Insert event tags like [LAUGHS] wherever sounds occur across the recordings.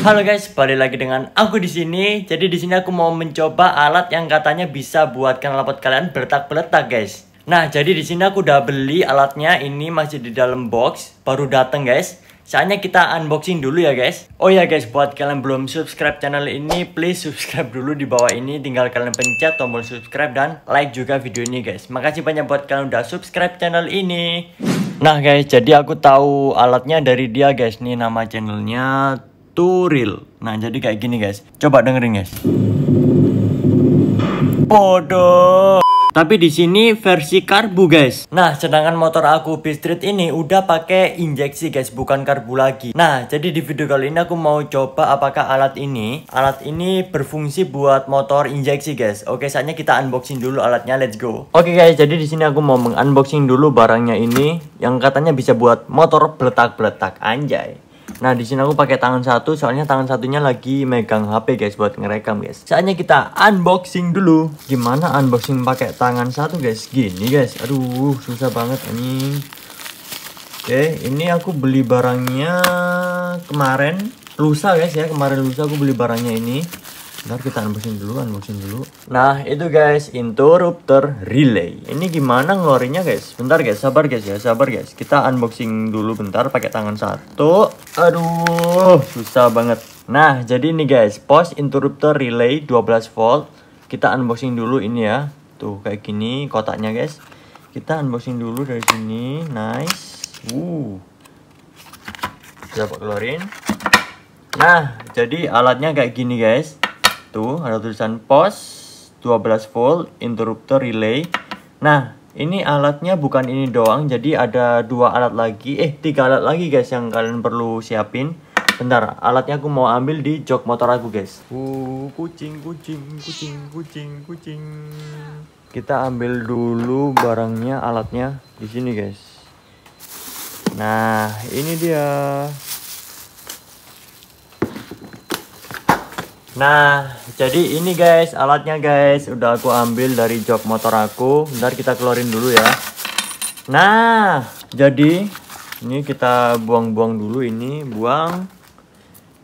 Halo guys, balik lagi dengan aku di sini. Jadi di sini aku mau mencoba alat yang katanya bisa buat knalpot kalian bertak beretak guys. Nah, jadi di sini aku udah beli alatnya. Ini masih di dalam box, baru dateng, guys. Saatnya kita unboxing dulu ya guys Oh ya guys, buat kalian belum subscribe channel ini Please subscribe dulu di bawah ini Tinggal kalian pencet tombol subscribe dan like juga video ini guys Makasih banyak buat kalian udah subscribe channel ini Nah guys, jadi aku tahu alatnya dari dia guys Nih nama channelnya turil. Nah, jadi kayak gini guys. Coba dengerin guys. Bodoh. Tapi di sini versi karbu guys. Nah, sedangkan motor aku Street ini udah pakai injeksi guys, bukan karbu lagi. Nah, jadi di video kali ini aku mau coba apakah alat ini, alat ini berfungsi buat motor injeksi guys. Oke, saatnya kita unboxing dulu alatnya. Let's go. Oke guys, jadi di sini aku mau mengunboxing dulu barangnya ini yang katanya bisa buat motor beletak-beletak anjay. Nah di sini aku pakai tangan satu soalnya tangan satunya lagi megang HP guys buat ngerekam guys. Saatnya kita unboxing dulu. Gimana unboxing pakai tangan satu guys? Gini guys. Aduh susah banget ini Oke ini aku beli barangnya kemarin lusa guys ya kemarin lusa aku beli barangnya ini Ntar kita unboxing dulu, unboxing dulu. Nah, itu guys, interrupter relay. Ini gimana ngeluarinnya, guys? Bentar, guys. Sabar, guys ya. Sabar, guys. Kita unboxing dulu bentar pakai tangan satu. Aduh, susah banget. Nah, jadi ini guys, Post interrupter relay 12 volt. Kita unboxing dulu ini ya. Tuh, kayak gini kotaknya, guys. Kita unboxing dulu dari sini. Nice. Uh. siapa keluarin. Nah, jadi alatnya kayak gini, guys Tuh, ada tulisan pos 12 volt interrupter relay. Nah, ini alatnya bukan ini doang, jadi ada dua alat lagi, eh tiga alat lagi guys yang kalian perlu siapin. Bentar, alatnya aku mau ambil di jok motor aku guys. Uh, kucing, kucing, kucing, kucing, kucing. Kita ambil dulu barangnya, alatnya di sini guys. Nah, ini dia. Nah, jadi ini guys, alatnya guys, udah aku ambil dari jok motor aku. Ntar kita keluarin dulu ya. Nah, jadi ini kita buang-buang dulu ini, buang.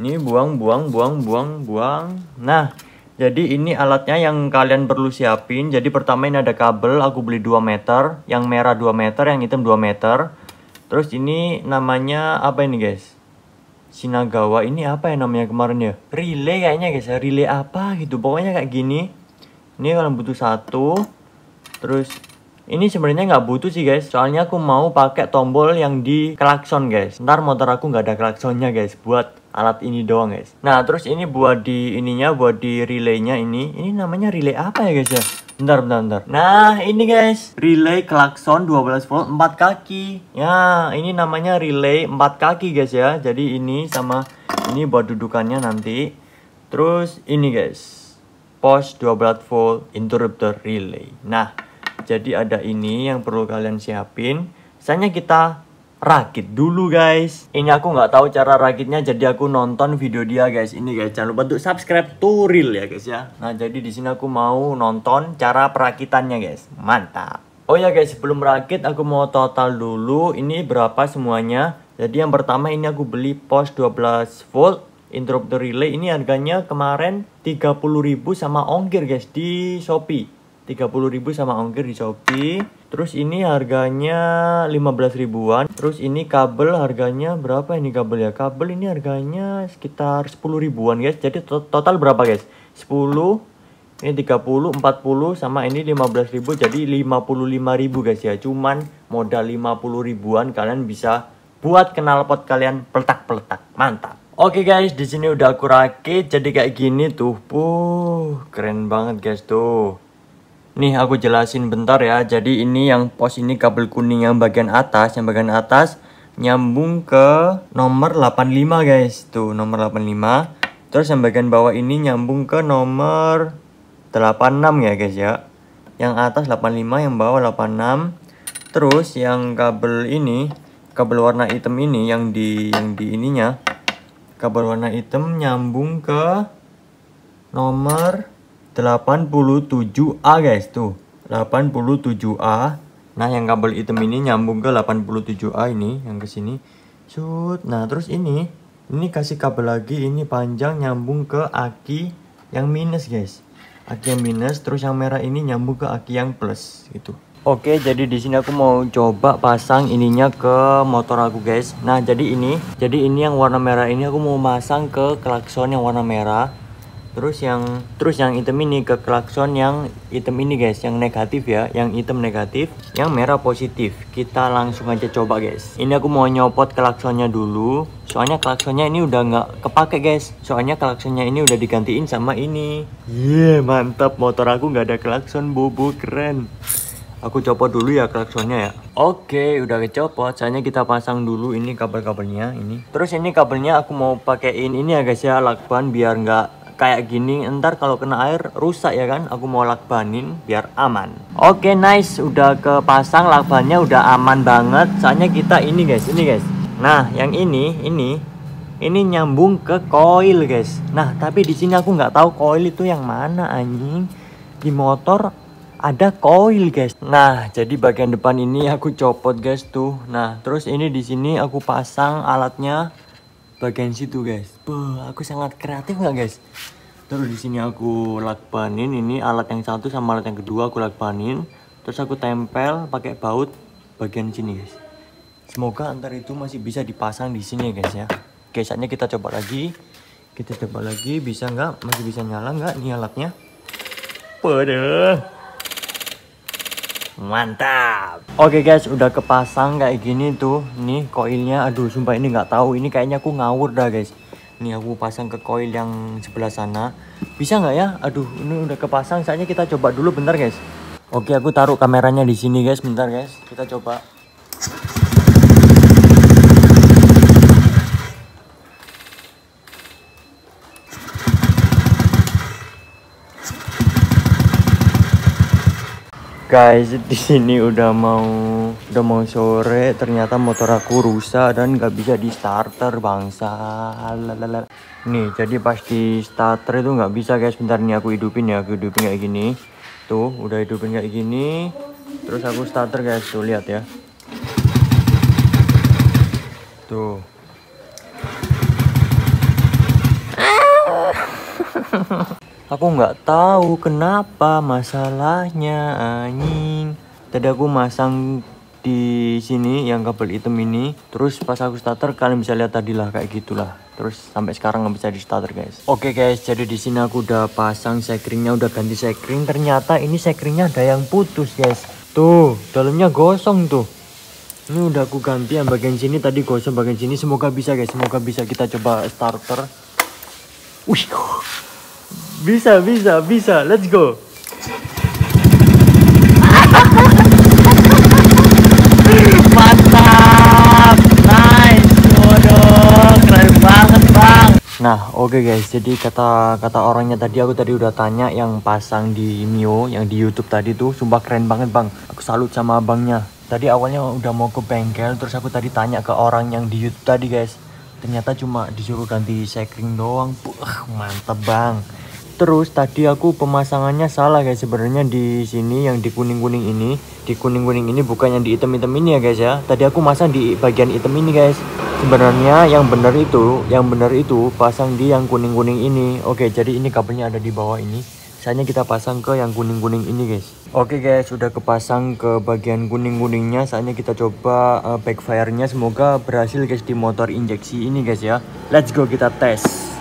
Ini buang, buang, buang, buang, buang. Nah, jadi ini alatnya yang kalian perlu siapin. Jadi pertama ini ada kabel, aku beli 2 meter. Yang merah 2 meter, yang hitam 2 meter. Terus ini namanya apa ini guys? Sinagawa ini apa ya namanya kemarin ya? Relay kayaknya guys ya, relay apa gitu. Pokoknya kayak gini. Ini kalau butuh satu, terus ini sebenarnya nggak butuh sih guys, soalnya aku mau pakai tombol yang di klakson guys. Ntar motor aku nggak ada klaksonnya guys, buat alat ini doang guys. Nah terus ini buat di ininya, buat di relaynya ini, ini namanya relay apa ya guys ya? Bentar, bentar, bentar. Nah, ini guys, relay klakson 12 volt 4 kaki. Ya, ini namanya relay 4 kaki guys ya. Jadi ini sama ini buat dudukannya nanti. Terus ini guys, pos 12 volt interrupter relay. Nah, jadi ada ini yang perlu kalian siapin. Misalnya kita rakit dulu guys ini aku nggak tahu cara rakitnya jadi aku nonton video dia guys ini guys jangan lupa untuk subscribe turil ya guys ya nah jadi di sini aku mau nonton cara perakitannya guys mantap oh ya guys sebelum rakit aku mau total dulu ini berapa semuanya jadi yang pertama ini aku beli pos 12 volt interruptor relay ini harganya kemarin 30.000 sama ongkir guys di Shopee 30.000 sama ongkir di Shopee. Terus ini harganya 15 ribuan. Terus ini kabel harganya berapa ini kabel ya? Kabel ini harganya sekitar 10 ribuan guys. Jadi total berapa guys? 10 ini 30, 40 sama ini 15 ribu jadi 55 ribu guys ya. Cuman modal 50 ribuan kalian bisa buat knalpot kalian peletak-peletak. Mantap. Oke okay guys, di sini udah aku rakit jadi kayak gini tuh. Puh, keren banget guys tuh. Nih aku jelasin bentar ya. Jadi ini yang pos ini kabel kuning yang bagian atas, yang bagian atas nyambung ke nomor 85 guys. Tuh nomor 85. Terus yang bagian bawah ini nyambung ke nomor 86 ya guys ya. Yang atas 85, yang bawah 86. Terus yang kabel ini, kabel warna hitam ini yang di yang di ininya kabel warna hitam nyambung ke nomor 87A guys tuh 87A nah yang kabel hitam ini nyambung ke 87A ini yang ke sini shoot nah terus ini ini kasih kabel lagi ini panjang nyambung ke aki yang minus guys aki yang minus terus yang merah ini nyambung ke aki yang plus gitu Oke, jadi di sini aku mau coba pasang ininya ke motor aku, guys. Nah, jadi ini, jadi ini yang warna merah ini aku mau pasang ke klakson yang warna merah terus yang terus yang item ini ke klakson yang item ini guys yang negatif ya yang item negatif yang merah positif kita langsung aja coba guys ini aku mau nyopot klaksonnya dulu soalnya klaksonnya ini udah nggak kepake guys soalnya klaksonnya ini udah digantiin sama ini yeah mantap motor aku nggak ada klakson bobo keren aku copot dulu ya klaksonnya ya oke udah kecopot soalnya kita pasang dulu ini kabel-kabelnya ini terus ini kabelnya aku mau pakein ini ya guys ya lakban biar nggak kayak gini ntar kalau kena air rusak ya kan aku mau lakbanin biar aman oke okay, nice udah kepasang lakbannya udah aman banget soalnya kita ini guys ini guys nah yang ini ini ini nyambung ke koil guys nah tapi di sini aku nggak tahu koil itu yang mana anjing di motor ada koil guys nah jadi bagian depan ini aku copot guys tuh nah terus ini di sini aku pasang alatnya bagian situ guys. Beuh, aku sangat kreatif nggak guys? Terus di sini aku lakbanin ini alat yang satu sama alat yang kedua aku lakbanin. Terus aku tempel pakai baut bagian sini guys. Semoga antar itu masih bisa dipasang di sini ya, guys ya. saatnya kita coba lagi. Kita coba lagi bisa nggak? Masih bisa nyala nggak ini alatnya? Padahal mantap oke okay guys udah kepasang kayak gini tuh nih koilnya aduh sumpah ini nggak tahu ini kayaknya aku ngawur dah guys nih aku pasang ke koil yang sebelah sana bisa nggak ya aduh ini udah kepasang saatnya kita coba dulu bentar guys oke okay, aku taruh kameranya di sini guys bentar guys kita coba guys di sini udah mau udah mau sore ternyata motor aku rusak dan nggak bisa di starter bangsa Lalalala. nih jadi pasti starter itu nggak bisa guys bentar nih aku hidupin ya aku hidupin kayak gini tuh udah hidupin kayak gini terus aku starter guys tuh lihat ya tuh [LAUGHS] Aku nggak tahu kenapa masalahnya anjing. Tadi aku masang di sini yang kabel hitam ini terus pas aku starter kalian bisa lihat tadi lah kayak gitulah terus sampai sekarang nggak bisa di starter guys oke okay, guys jadi di sini aku udah pasang sekringnya udah ganti sekring ternyata ini sekringnya ada yang putus guys tuh dalamnya gosong tuh ini udah aku ganti yang bagian sini tadi gosong bagian sini semoga bisa guys semoga bisa kita coba starter wih bisa, bisa, bisa. Let's go. Mantap. Nice. Waduh, keren banget, Bang. Nah, oke okay guys. Jadi kata kata orangnya tadi aku tadi udah tanya yang pasang di Mio yang di YouTube tadi tuh sumpah keren banget, Bang. Aku salut sama abangnya. Tadi awalnya udah mau ke bengkel terus aku tadi tanya ke orang yang di YouTube tadi, guys. Ternyata cuma disuruh ganti sekring doang. Buh, mantep, Bang terus tadi aku pemasangannya salah guys sebenarnya di sini yang di kuning kuning ini di kuning kuning ini bukan yang di item item ini ya guys ya tadi aku masang di bagian item ini guys sebenarnya yang benar itu yang benar itu pasang di yang kuning kuning ini oke jadi ini kabelnya ada di bawah ini misalnya kita pasang ke yang kuning kuning ini guys oke guys sudah kepasang ke bagian kuning kuningnya saatnya kita coba uh, eh, backfire nya semoga berhasil guys di motor injeksi ini guys ya let's go kita tes